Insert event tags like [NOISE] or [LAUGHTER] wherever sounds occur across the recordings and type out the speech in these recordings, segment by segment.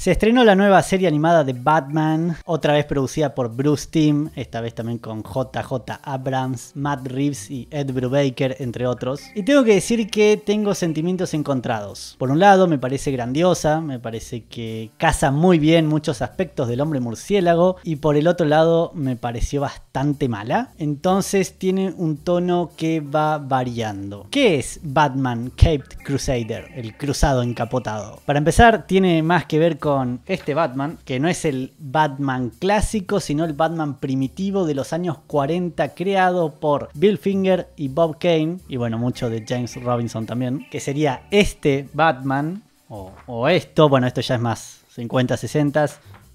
Se estrenó la nueva serie animada de Batman, otra vez producida por Bruce Timm, esta vez también con JJ Abrams, Matt Reeves y Ed Brubaker, entre otros. Y tengo que decir que tengo sentimientos encontrados. Por un lado, me parece grandiosa, me parece que casa muy bien muchos aspectos del hombre murciélago, y por el otro lado, me pareció bastante mala. Entonces, tiene un tono que va variando. ¿Qué es Batman Caped Crusader, el cruzado encapotado? Para empezar, tiene más que ver con con este Batman, que no es el Batman clásico, sino el Batman primitivo de los años 40 creado por Bill Finger y Bob Kane, y bueno, mucho de James Robinson también, que sería este Batman, o, o esto, bueno, esto ya es más 50, 60,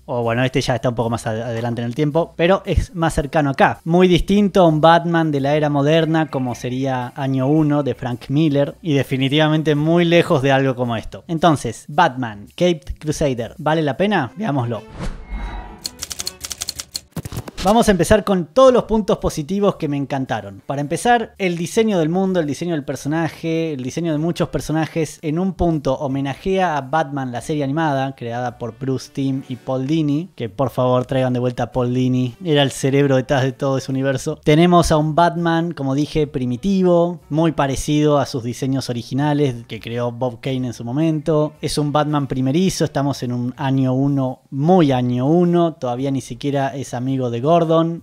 o bueno, este ya está un poco más adelante en el tiempo, pero es más cercano acá. Muy distinto a un Batman de la era moderna como sería Año 1 de Frank Miller y definitivamente muy lejos de algo como esto. Entonces, Batman, Caped Crusader, ¿vale la pena? Veámoslo. Vamos a empezar con todos los puntos positivos que me encantaron. Para empezar, el diseño del mundo, el diseño del personaje, el diseño de muchos personajes, en un punto homenajea a Batman, la serie animada, creada por Bruce Timm y Paul Dini, que por favor traigan de vuelta a Paul Dini, era el cerebro detrás de todo ese universo. Tenemos a un Batman, como dije, primitivo, muy parecido a sus diseños originales que creó Bob Kane en su momento. Es un Batman primerizo, estamos en un año 1, muy año 1, todavía ni siquiera es amigo de Gordon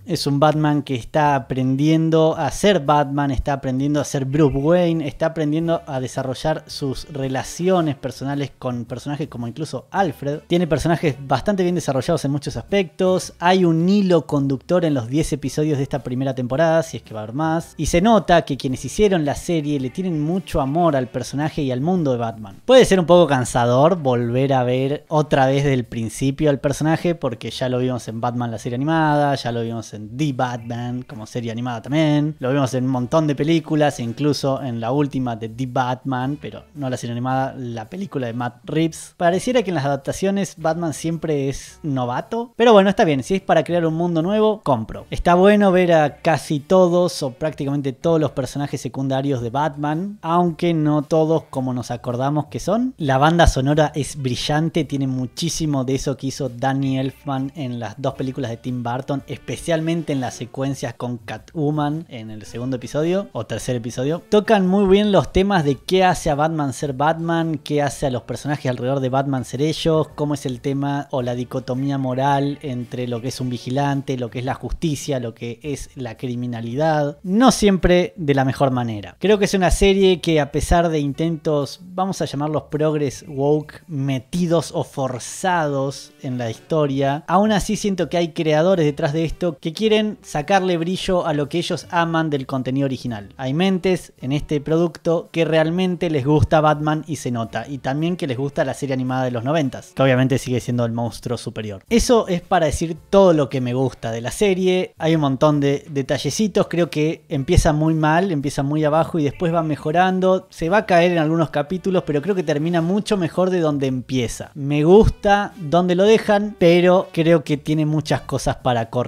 es un Batman que está aprendiendo a ser Batman, está aprendiendo a ser Bruce Wayne, está aprendiendo a desarrollar sus relaciones personales con personajes como incluso Alfred. Tiene personajes bastante bien desarrollados en muchos aspectos. Hay un hilo conductor en los 10 episodios de esta primera temporada, si es que va a haber más. Y se nota que quienes hicieron la serie le tienen mucho amor al personaje y al mundo de Batman. Puede ser un poco cansador volver a ver otra vez del principio al personaje porque ya lo vimos en Batman la serie animada, ya lo vimos en The Batman como serie animada también, lo vimos en un montón de películas, incluso en la última de The Batman, pero no la serie animada, la película de Matt Reeves. Pareciera que en las adaptaciones Batman siempre es novato, pero bueno, está bien, si es para crear un mundo nuevo, compro. Está bueno ver a casi todos o prácticamente todos los personajes secundarios de Batman, aunque no todos como nos acordamos que son. La banda sonora es brillante, tiene muchísimo de eso que hizo Danny Elfman en las dos películas de Tim Burton especialmente en las secuencias con Catwoman en el segundo episodio o tercer episodio, tocan muy bien los temas de qué hace a Batman ser Batman, qué hace a los personajes alrededor de Batman ser ellos, cómo es el tema o la dicotomía moral entre lo que es un vigilante, lo que es la justicia, lo que es la criminalidad, no siempre de la mejor manera. Creo que es una serie que a pesar de intentos, vamos a llamarlos progres woke, metidos o forzados en la historia, aún así siento que hay creadores detrás de esto que quieren sacarle brillo a lo que ellos aman del contenido original. Hay mentes en este producto que realmente les gusta Batman y se nota, y también que les gusta la serie animada de los 90, que obviamente sigue siendo el monstruo superior. Eso es para decir todo lo que me gusta de la serie, hay un montón de detallecitos, creo que empieza muy mal, empieza muy abajo y después va mejorando, se va a caer en algunos capítulos, pero creo que termina mucho mejor de donde empieza. Me gusta donde lo dejan, pero creo que tiene muchas cosas para correr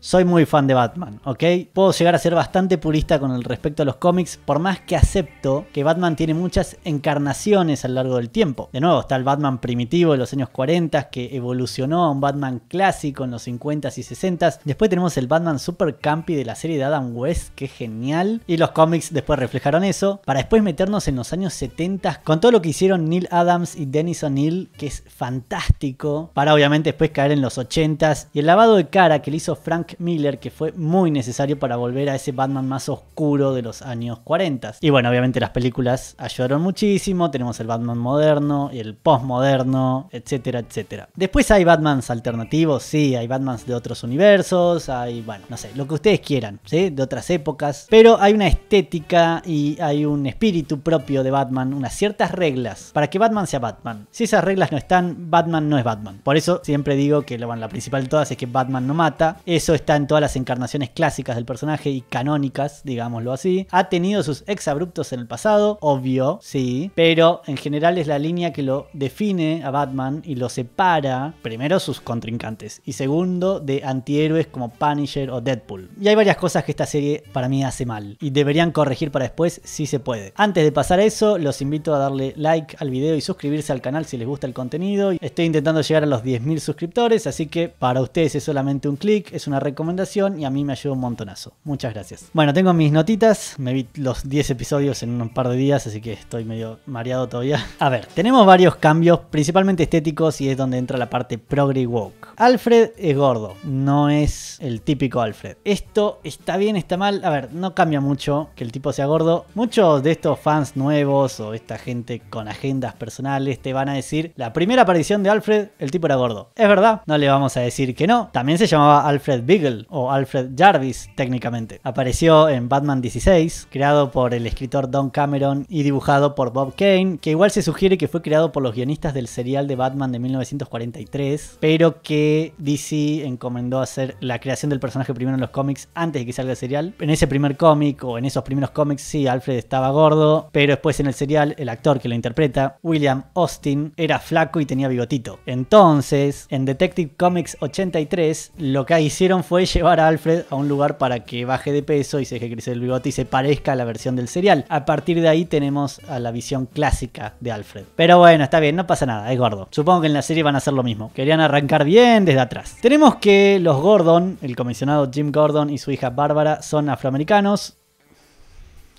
soy muy fan de Batman, ¿ok? Puedo llegar a ser bastante purista con el respecto a los cómics, por más que acepto que Batman tiene muchas encarnaciones a lo largo del tiempo. De nuevo, está el Batman primitivo de los años 40 que evolucionó a un Batman clásico en los 50s y 60 Después tenemos el Batman super campy de la serie de Adam West, que es genial. Y los cómics después reflejaron eso, para después meternos en los años 70 con todo lo que hicieron Neil Adams y Dennis O'Neill, que es fantástico, para obviamente después caer en los 80s y el lavado de cara que le hizo Frank Miller, que fue muy necesario para volver a ese Batman más oscuro de los años 40. Y bueno, obviamente las películas ayudaron muchísimo, tenemos el Batman moderno, y el postmoderno, etcétera, etcétera. Después hay Batmans alternativos, sí, hay Batmans de otros universos, hay, bueno, no sé, lo que ustedes quieran, ¿sí? De otras épocas, pero hay una estética y hay un espíritu propio de Batman, unas ciertas reglas para que Batman sea Batman. Si esas reglas no están, Batman no es Batman. Por eso siempre digo que la principal de todas es que Batman no mata, eso está en todas las encarnaciones clásicas del personaje y canónicas, digámoslo así. Ha tenido sus ex abruptos en el pasado, obvio, sí, pero en general es la línea que lo define a Batman y lo separa, primero, sus contrincantes y segundo, de antihéroes como Punisher o Deadpool. Y hay varias cosas que esta serie para mí hace mal y deberían corregir para después si se puede. Antes de pasar a eso, los invito a darle like al video y suscribirse al canal si les gusta el contenido. Estoy intentando llegar a los 10.000 suscriptores, así que para ustedes es solamente un clic es una recomendación y a mí me ayuda un montonazo. Muchas gracias. Bueno, tengo mis notitas, me vi los 10 episodios en un par de días, así que estoy medio mareado todavía. [LAUGHS] A ver, tenemos varios cambios, principalmente estéticos y es donde entra la parte progre woke. Alfred es gordo, no es el típico Alfred. Esto está bien, está mal, a ver, no cambia mucho que el tipo sea gordo. Muchos de estos fans nuevos o esta gente con agendas personales te van a decir, la primera aparición de Alfred, el tipo era gordo. Es verdad, no le vamos a decir que no. También se llamaba Alfred Beagle o Alfred Jarvis técnicamente. Apareció en Batman 16, creado por el escritor Don Cameron y dibujado por Bob Kane, que igual se sugiere que fue creado por los guionistas del serial de Batman de 1943, pero que DC encomendó hacer la creación del personaje primero en los cómics antes de que salga el serial. En ese primer cómic o en esos primeros cómics sí, Alfred estaba gordo, pero después en el serial el actor que lo interpreta, William Austin, era flaco y tenía bigotito. Entonces, en Detective Comics 83, lo que hicieron fue llevar a Alfred a un lugar para que baje de peso y se deje crecer el bigote y se parezca a la versión del serial. A partir de ahí tenemos a la visión clásica de Alfred. Pero bueno, está bien, no pasa nada, es gordo. Supongo que en la serie van a hacer lo mismo. Querían arrancar bien desde atrás. Tenemos que los Gordon, el comisionado Jim Gordon y su hija Bárbara son afroamericanos.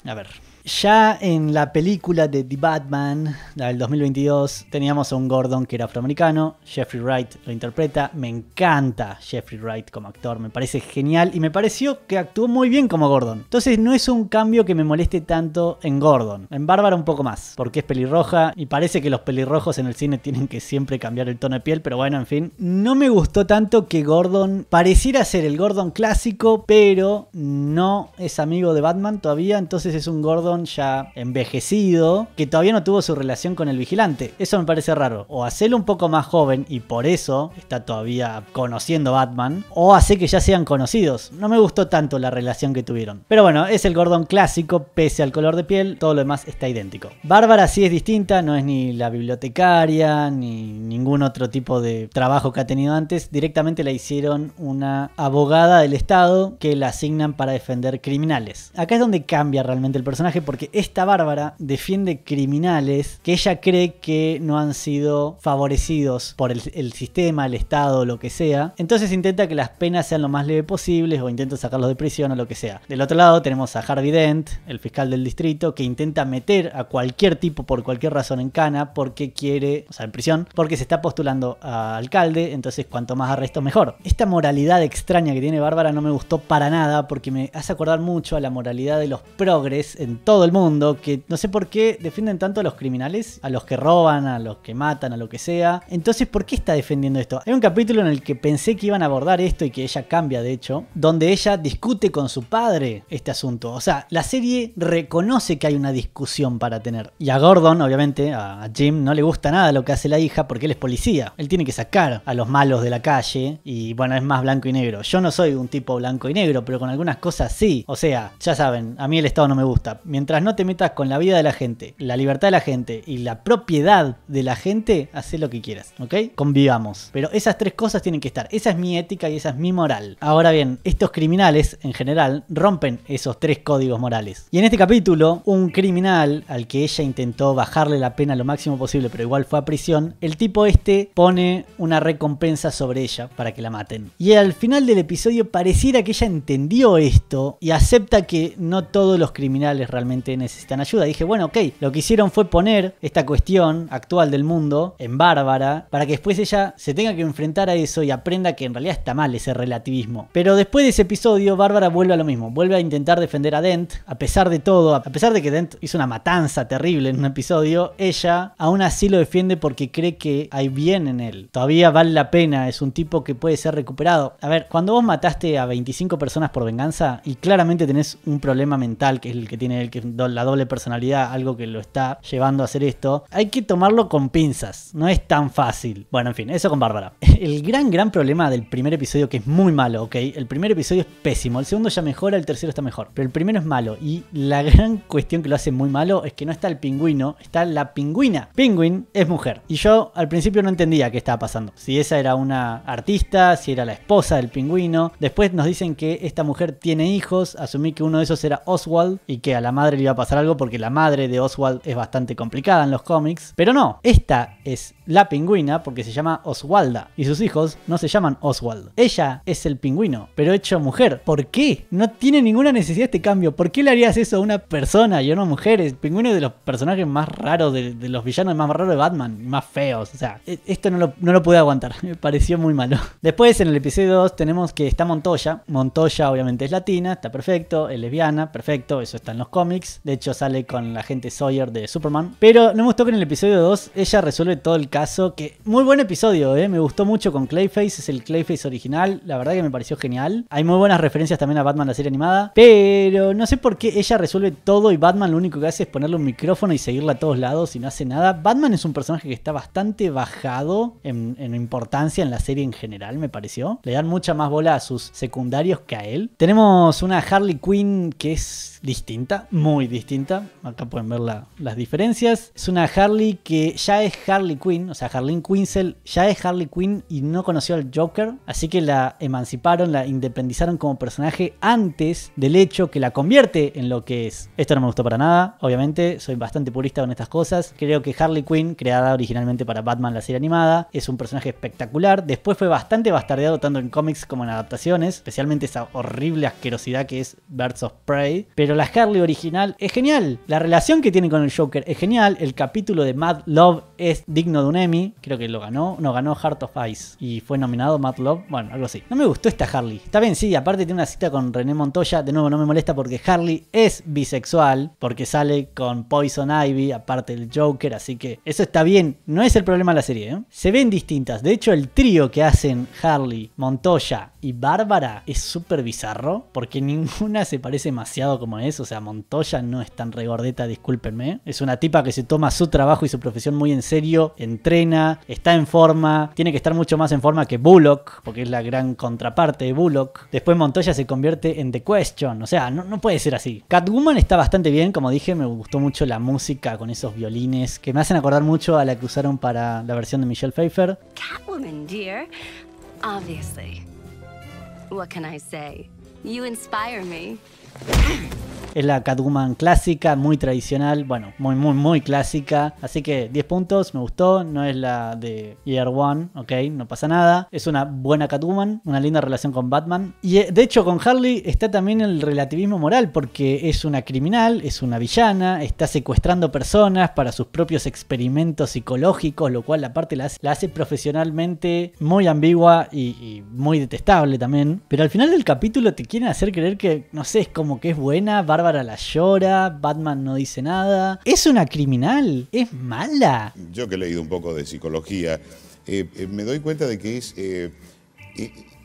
A ver, ya en la película de The Batman del 2022 teníamos a un Gordon que era afroamericano, Jeffrey Wright lo interpreta, me encanta Jeffrey Wright como actor, me parece genial y me pareció que actuó muy bien como Gordon. Entonces no es un cambio que me moleste tanto en Gordon, en Bárbara un poco más, porque es pelirroja y parece que los pelirrojos en el cine tienen que siempre cambiar el tono de piel, pero bueno, en fin, no me gustó tanto que Gordon pareciera ser el Gordon clásico, pero no es amigo de Batman todavía, entonces es un Gordon ya envejecido que todavía no tuvo su relación con el vigilante. Eso me parece raro. O hacerlo un poco más joven y por eso está todavía conociendo Batman, o hace que ya sean conocidos. No me gustó tanto la relación que tuvieron. Pero bueno, es el gordón clásico, pese al color de piel, todo lo demás está idéntico. Bárbara sí es distinta, no es ni la bibliotecaria, ni ningún otro tipo de trabajo que ha tenido antes. Directamente la hicieron una abogada del Estado que la asignan para defender criminales. Acá es donde cambia realmente el personaje porque esta Bárbara defiende criminales que ella cree que no han sido favorecidos por el, sistema, el Estado, lo que sea. Entonces intenta que las penas sean lo más leves posibles o intenta sacarlos de prisión o lo que sea. Del otro lado tenemos a Harvey Dent, el fiscal del distrito, que intenta meter a cualquier tipo por cualquier razón en cana porque quiere, o sea, en prisión, porque se está postulando a alcalde, entonces cuanto más arresto mejor. Esta moralidad extraña que tiene Bárbara no me gustó para nada porque me hace acordar mucho a la moralidad de los progres en todo todo el mundo, que no sé por qué defienden tanto a los criminales, a los que roban, a los que matan, a lo que sea. Entonces, ¿por qué está defendiendo esto? Hay un capítulo en el que pensé que iban a abordar esto y que ella cambia, de hecho, donde ella discute con su padre este asunto. O sea, la serie reconoce que hay una discusión para tener. Y a Gordon, obviamente, a Jim, no le gusta nada lo que hace la hija porque él es policía. Él tiene que sacar a los malos de la calle y bueno, es más blanco y negro. Yo no soy un tipo blanco y negro, pero con algunas cosas sí. O sea, ya saben, a mí el Estado no me gusta. Mientras no te metas con la vida de la gente, la libertad de la gente y la propiedad de la gente, haz lo que quieras, ¿ok? Convivamos. Pero esas tres cosas tienen que estar. Esa es mi ética y esa es mi moral. Ahora bien, estos criminales en general rompen esos tres códigos morales. Y en este capítulo, un criminal al que ella intentó bajarle la pena lo máximo posible, pero igual fue a prisión, el tipo este pone una recompensa sobre ella para que la maten. Y al final del episodio pareciera que ella entendió esto y acepta que no todos los criminales realmente necesitan ayuda. dije, bueno, ok, lo que hicieron fue poner esta cuestión actual del mundo en Bárbara para que después ella se tenga que enfrentar a eso y aprenda que en realidad está mal ese relativismo. Pero después de ese episodio, Bárbara vuelve a lo mismo, vuelve a intentar defender a Dent, a pesar de todo, a pesar de que Dent hizo una matanza terrible en un episodio, ella aún así lo defiende porque cree que hay bien en él. Todavía vale la pena, es un tipo que puede ser recuperado. A ver, cuando vos mataste a 25 personas por venganza y claramente tenés un problema mental que es el que tiene el que la doble personalidad, algo que lo está llevando a hacer esto, hay que tomarlo con pinzas, no es tan fácil. Bueno, en fin, eso con Bárbara. [LAUGHS] El gran, gran problema del primer episodio, que es muy malo, ¿ok? El primer episodio es pésimo, el segundo ya mejora, el tercero está mejor, pero el primero es malo y la gran cuestión que lo hace muy malo es que no está el pingüino, está la pingüina. pingüin es mujer y yo al principio no entendía qué estaba pasando, si esa era una artista, si era la esposa del pingüino, después nos dicen que esta mujer tiene hijos, asumí que uno de esos era Oswald y que a la madre le iba a pasar algo porque la madre de Oswald es bastante complicada en los cómics. Pero no, esta es la pingüina porque se llama Oswalda y sus hijos no se llaman Oswald. Ella es el pingüino, pero hecho mujer. ¿Por qué? No tiene ninguna necesidad este cambio. ¿Por qué le harías eso a una persona y a una mujer? El pingüino es de los personajes más raros, de, los villanos más raros de Batman, más feos. O sea, e, esto no lo, no lo pude aguantar. [LAUGHS] Me pareció muy malo. Después en el episodio 2 tenemos que está Montoya. Montoya obviamente es latina, está perfecto. Es lesbiana, perfecto. Eso está en los cómics. De hecho, sale con la gente Sawyer de Superman. Pero no me gustó que en el episodio 2 ella resuelve todo el caso. Que muy buen episodio, ¿eh? Me gustó mucho con Clayface. Es el Clayface original. La verdad que me pareció genial. Hay muy buenas referencias también a Batman, la serie animada. Pero no sé por qué ella resuelve todo y Batman lo único que hace es ponerle un micrófono y seguirla a todos lados y no hace nada. Batman es un personaje que está bastante bajado en, en importancia en la serie en general, me pareció. Le dan mucha más bola a sus secundarios que a él. Tenemos una Harley Quinn que es distinta, muy distinta. Acá pueden ver las diferencias. Es una Harley que ya es Harley Quinn, o sea, Harley Quinzel ya es Harley Quinn y no conoció al Joker, así que la emanciparon, la independizaron como personaje antes del hecho que la convierte en lo que es. Esto no me gustó para nada, obviamente, soy bastante purista con estas cosas. Creo que Harley Quinn, creada originalmente para Batman la serie animada, es un personaje espectacular. Después fue bastante bastardeado tanto en cómics como en adaptaciones, especialmente esa horrible asquerosidad que es Birds of Prey, pero la Harley original es genial. La relación que tiene con el Joker es genial. El capítulo de Mad Love es digno de un Emmy. Creo que lo ganó. No, ganó Heart of Ice. Y fue nominado Mad Love. Bueno, algo así. No me gustó esta Harley. Está bien, sí. Aparte tiene una cita con René Montoya. De nuevo, no me molesta porque Harley es bisexual. Porque sale con Poison Ivy. Aparte del Joker. Así que eso está bien. No es el problema de la serie. ¿eh? Se ven distintas. De hecho, el trío que hacen Harley, Montoya y Bárbara es súper bizarro porque ninguna se parece demasiado como es. O sea, Montoya no es tan regordeta, discúlpenme. Es una tipa que se toma su trabajo y su profesión muy en serio, entrena, está en forma, tiene que estar mucho más en forma que Bullock, porque es la gran contraparte de Bullock. Después Montoya se convierte en The Question, o sea, no, puede ser así. Catwoman está bastante bien, como dije, me gustó mucho la música con esos violines que me hacen acordar mucho a la que usaron para la versión de Michelle Pfeiffer. Catwoman, dear. Obviously. What can I say? You inspire me. Es la Catwoman clásica, muy tradicional, bueno, muy, muy, muy clásica. Así que 10 puntos, me gustó. No es la de Year One, ok, no pasa nada. Es una buena Catwoman, una linda relación con Batman. Y eh, de hecho, con Harley está también el relativismo moral, porque es una criminal, es una villana, está secuestrando personas para sus propios experimentos psicológicos, lo cual, aparte, la hace, la hace profesionalmente muy ambigua y, y muy detestable también. Pero al final del capítulo te quieren hacer creer que, no sé, es como que es buena, Bárbara para la llora, Batman no dice nada. ¿Es una criminal? ¿Es mala? Yo que he leído un poco de psicología, eh, eh, me doy cuenta de que es... Eh,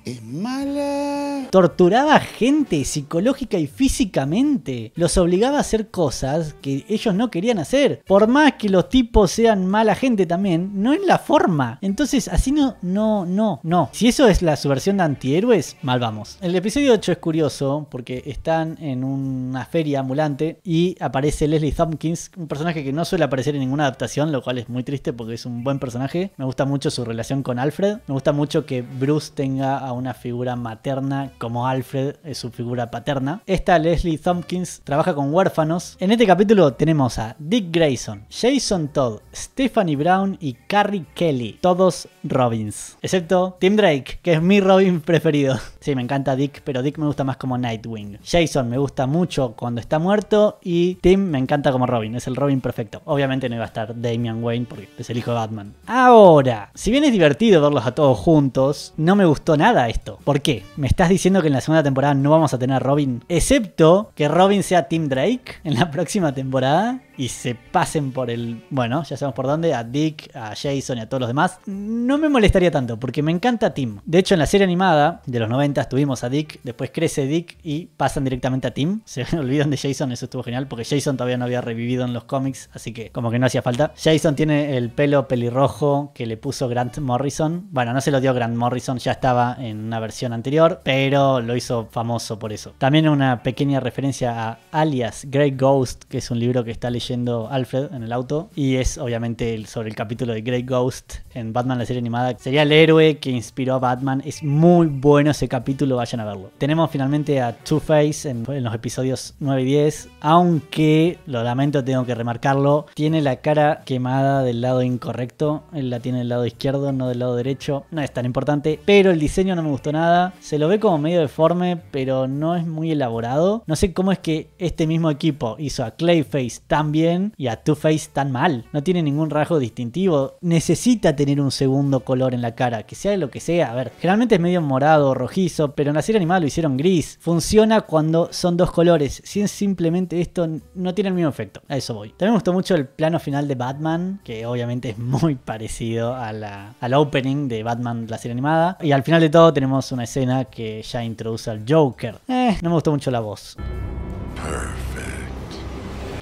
es mala. Torturaba a gente psicológica y físicamente. Los obligaba a hacer cosas que ellos no querían hacer. Por más que los tipos sean mala gente también, no es la forma. Entonces, así no, no, no, no. Si eso es la subversión de antihéroes, mal vamos. El episodio 8 es curioso porque están en una feria ambulante y aparece Leslie Thompkins, un personaje que no suele aparecer en ninguna adaptación, lo cual es muy triste porque es un buen personaje. Me gusta mucho su relación con Alfred. Me gusta mucho que Bruce tenga a una figura materna como Alfred es su figura paterna. Esta Leslie Thompkins trabaja con huérfanos. En este capítulo tenemos a Dick Grayson, Jason Todd, Stephanie Brown y Carrie Kelly, todos Robins, excepto Tim Drake, que es mi Robin preferido. [LAUGHS] Sí, me encanta Dick, pero Dick me gusta más como Nightwing. Jason me gusta mucho cuando está muerto y Tim me encanta como Robin, es el Robin perfecto. Obviamente no iba a estar Damian Wayne porque es el hijo de Batman. Ahora, si bien es divertido verlos a todos juntos, no me gustó nada esto. ¿Por qué? ¿Me estás diciendo que en la segunda temporada no vamos a tener a Robin? Excepto que Robin sea Team Drake en la [LAUGHS] próxima temporada y se pasen por el, bueno, ya sabemos por dónde, a Dick, a Jason y a todos los demás, no me molestaría tanto porque me encanta Tim. De hecho, en la serie animada de los 90 tuvimos a Dick, después crece Dick y pasan directamente a Tim. Se [LAUGHS] olvidan de Jason, eso estuvo genial porque Jason todavía no había revivido en los cómics, así que como que no hacía falta. Jason tiene el pelo pelirrojo que le puso Grant Morrison. Bueno, no se lo dio Grant Morrison, ya estaba en una versión anterior, pero lo hizo famoso por eso. También una pequeña referencia a Alias, Grey Ghost, que es un libro que está leyendo Alfred en el auto y es obviamente sobre el capítulo de Great Ghost en Batman la serie animada. Sería el héroe que inspiró a Batman. Es muy bueno ese capítulo, vayan a verlo. Tenemos finalmente a Two-Face en, en, los episodios 9 y 10, aunque lo lamento, tengo que remarcarlo, tiene la cara quemada del lado incorrecto, él la tiene del lado izquierdo, no del lado derecho, no es tan importante, pero el diseño no me gustó nada, se lo ve como medio deforme, pero no es muy elaborado. No sé cómo es que este mismo equipo hizo a Clayface tan bien y a Two-Face tan mal. No tiene ningún rasgo distintivo. Necesita tener un segundo color en la cara, que sea lo que sea. A ver, generalmente es medio morado rojizo, pero en la serie animada lo hicieron gris. Funciona cuando son dos colores. Si es simplemente esto, no tiene el mismo efecto. A eso voy. También me gustó mucho el plano final de Batman, que obviamente es muy parecido a la, al opening de Batman, la serie animada. Y al final de todo tenemos una escena que ya introduce al Joker. Eh, no me gustó mucho la voz.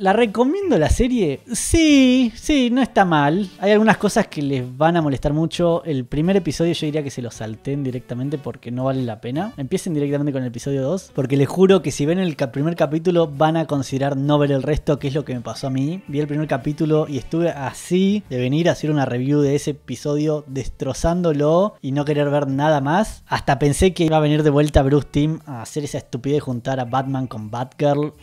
¿La recomiendo la serie? Sí, sí, no está mal. Hay algunas cosas que les van a molestar mucho. El primer episodio yo diría que se lo salten directamente porque no vale la pena. Empiecen directamente con el episodio 2, porque les juro que si ven el primer capítulo van a considerar no ver el resto, que es lo que me pasó a mí. Vi el primer capítulo y estuve así de venir a hacer una review de ese episodio destrozándolo y no querer ver nada más. Hasta pensé que iba a venir de vuelta Bruce Team a hacer esa estupidez de juntar a Batman con Batgirl.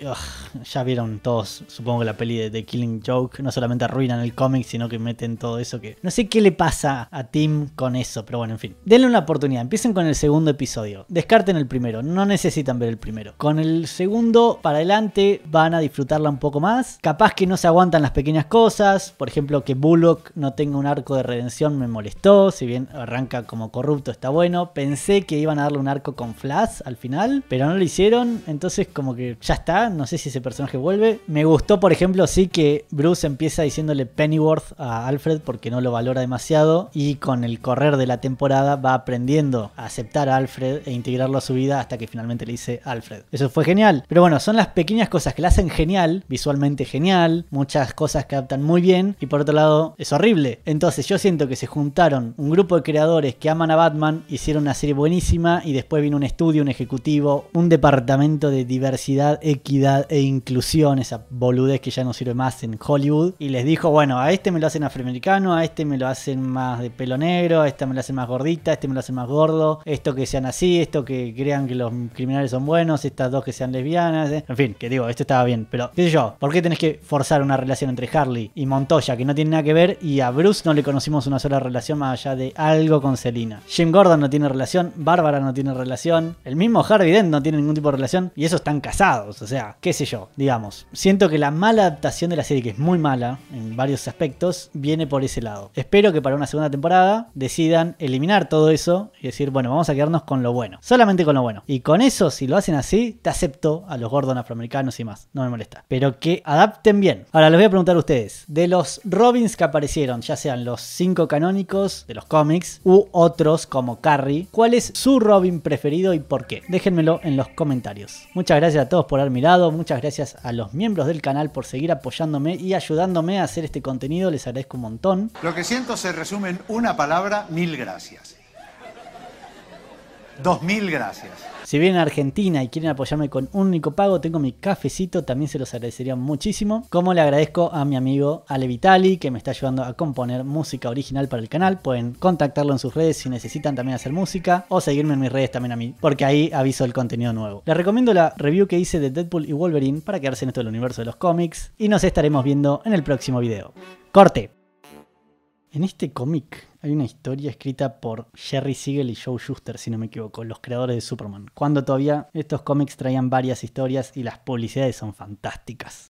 ya vieron todos supongo que la peli de The Killing Joke no solamente arruinan el cómic, sino que meten todo eso que... No sé qué le pasa a Tim con eso, pero bueno, en fin. Denle una oportunidad, empiecen con el segundo episodio. Descarten el primero, no necesitan ver el primero. Con el segundo para adelante van a disfrutarla un poco más. Capaz que no se aguantan las pequeñas cosas, por ejemplo que Bullock no tenga un arco de redención me molestó, si bien arranca como corrupto está bueno. Pensé que iban a darle un arco con Flash al final, pero no lo hicieron, entonces como que ya está, no sé si ese personaje vuelve. Me gusta gustó, por ejemplo, sí que Bruce empieza diciéndole Pennyworth a Alfred porque no lo valora demasiado y con el correr de la temporada va aprendiendo a aceptar a Alfred e integrarlo a su vida hasta que finalmente le dice Alfred. Eso fue genial. Pero bueno, son las pequeñas cosas que la hacen genial, visualmente genial, muchas cosas que adaptan muy bien y por otro lado es horrible. Entonces yo siento que se juntaron un grupo de creadores que aman a Batman, hicieron una serie buenísima y después vino un estudio, un ejecutivo, un departamento de diversidad, equidad e inclusión, esa boludez que ya no sirve más en Hollywood. Y les dijo, bueno, a este me lo hacen afroamericano, a este me lo hacen más de pelo negro, a esta me lo hacen más gordita, a este me lo hacen más gordo, esto que sean así, esto que crean que los criminales son buenos, estas dos que sean lesbianas. Eh". En fin, que digo, esto estaba bien. Pero, qué sé yo, ¿por qué tenés que forzar una relación entre Harley y Montoya que no tiene nada que ver y a Bruce no le conocimos una sola relación más allá de algo con Selina? Jim Gordon no tiene relación, Bárbara no tiene relación, el mismo Harvey Dent no tiene ningún tipo de relación y esos están casados, o sea, qué sé yo, digamos. Siento que la mala adaptación de la serie, que es muy mala en varios aspectos, viene por ese lado. Espero que para una segunda temporada decidan eliminar todo eso y decir, bueno, vamos a quedarnos con lo bueno. Solamente con lo bueno. Y con eso, si lo hacen así, te acepto a los Gordon afroamericanos y más. No me molesta. Pero que adapten bien. Ahora les voy a preguntar a ustedes. De los Robins que aparecieron, ya sean los cinco canónicos de los cómics u otros como Carrie, ¿cuál es su Robin preferido y por qué? Déjenmelo en los comentarios. Muchas gracias a todos por haber mirado. Muchas gracias a los miembros del canal canal por seguir apoyándome y ayudándome a hacer este contenido. Les agradezco un montón. Lo que siento se resume en una palabra, mil gracias. 2000 gracias. Si vienen a Argentina y quieren apoyarme con un único pago, tengo mi cafecito, también se los agradecería muchísimo. Como le agradezco a mi amigo Ale Vitali, que me está ayudando a componer música original para el canal. Pueden contactarlo en sus redes si necesitan también hacer música o seguirme en mis redes también a mí, porque ahí aviso el contenido nuevo. Les recomiendo la review que hice de Deadpool y Wolverine para quedarse en esto del universo de los cómics y nos estaremos viendo en el próximo video. ¡Corte! En este cómic hay una historia escrita por Jerry Siegel y Joe Schuster, si no me equivoco, los creadores de Superman. Cuando todavía estos cómics traían varias historias y las publicidades son fantásticas.